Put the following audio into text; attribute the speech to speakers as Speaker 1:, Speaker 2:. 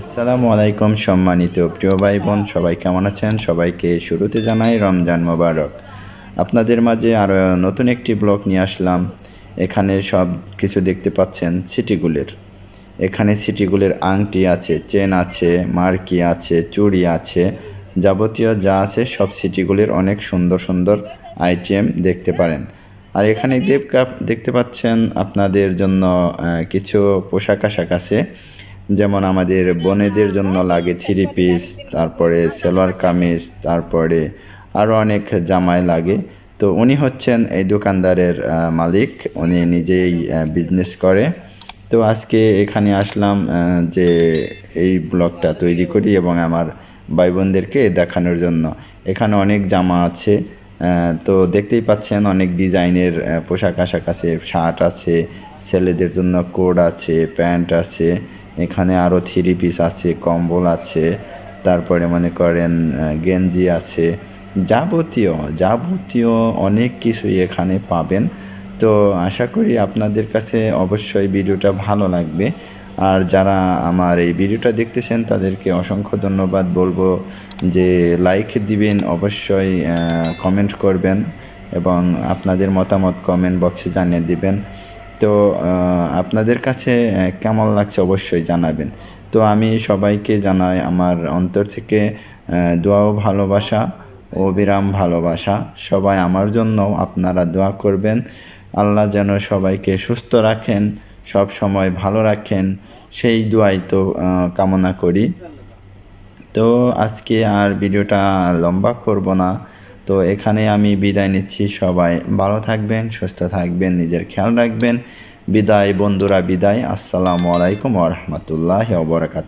Speaker 1: আসসালামু আলাইকুম সম্মানিত প্রিয় ভাই বোন সবাই কেমন আছেন সবাইকে শুরুতে জানাই রমজান মোবারক আপনাদের মাঝে আরও নতুন একটি ব্লগ নিয়ে আসলাম এখানে সব কিছু দেখতে পাচ্ছেন সিটিগুলির এখানে সিটিগুলির আংটি আছে চেন আছে মার্কি আছে চুড়ি আছে যাবতীয় যা আছে সব সিটিগুলির অনেক সুন্দর সুন্দর আইটেম দেখতে পারেন আর এখানে দেবকাপ দেখতে পাচ্ছেন আপনাদের জন্য কিছু পোশাক আশাক আছে যেমন আমাদের বোনেদের জন্য লাগে থ্রি পিস তারপরে সেলোয়ার কামিজ তারপরে আরও অনেক জামাই লাগে তো উনি হচ্ছেন এই দোকানদারের মালিক উনি নিজেই বিজনেস করে তো আজকে এখানে আসলাম যে এই ব্লগটা তৈরি করি এবং আমার ভাই বোনদেরকে দেখানোর জন্য এখানে অনেক জামা আছে তো দেখতেই পাচ্ছেন অনেক ডিজাইনের পোশাক আশাক আছে শার্ট আছে ছেলেদের জন্য কোট আছে প্যান্ট আছে এখানে আরও থ্রি পিস আছে কম্বল আছে তারপরে মনে করেন গেঞ্জি আছে যাবতীয় যাবতীয় অনেক কিছুই এখানে পাবেন তো আশা করি আপনাদের কাছে অবশ্যই ভিডিওটা ভালো লাগবে আর যারা আমার এই ভিডিওটা দেখতেছেন তাদেরকে অসংখ্য ধন্যবাদ বলবো যে লাইক দিবেন অবশ্যই কমেন্ট করবেন এবং আপনাদের মতামত কমেন্ট বক্সে জানিয়ে দিবেন তো আপনাদের কাছে কেমন লাগছে অবশ্যই জানাবেন তো আমি সবাইকে জানাই আমার অন্তর থেকে দোয়াও ভালোবাসা ও বিরাম ভালোবাসা সবাই আমার জন্য আপনারা দোয়া করবেন আল্লাহ যেন সবাইকে সুস্থ রাখেন সব সময় ভালো রাখেন সেই দোয়াই তো কামনা করি তো আজকে আর ভিডিওটা লম্বা করব না তো এখানে আমি বিদায় নিচ্ছি সবাই ভালো থাকবেন সুস্থ থাকবেন নিজের খেয়াল রাখবেন বিদায় বন্ধুরা বিদায় আসসালামু আলাইকুম ওরহমতুল্লাহ ওবরাকাত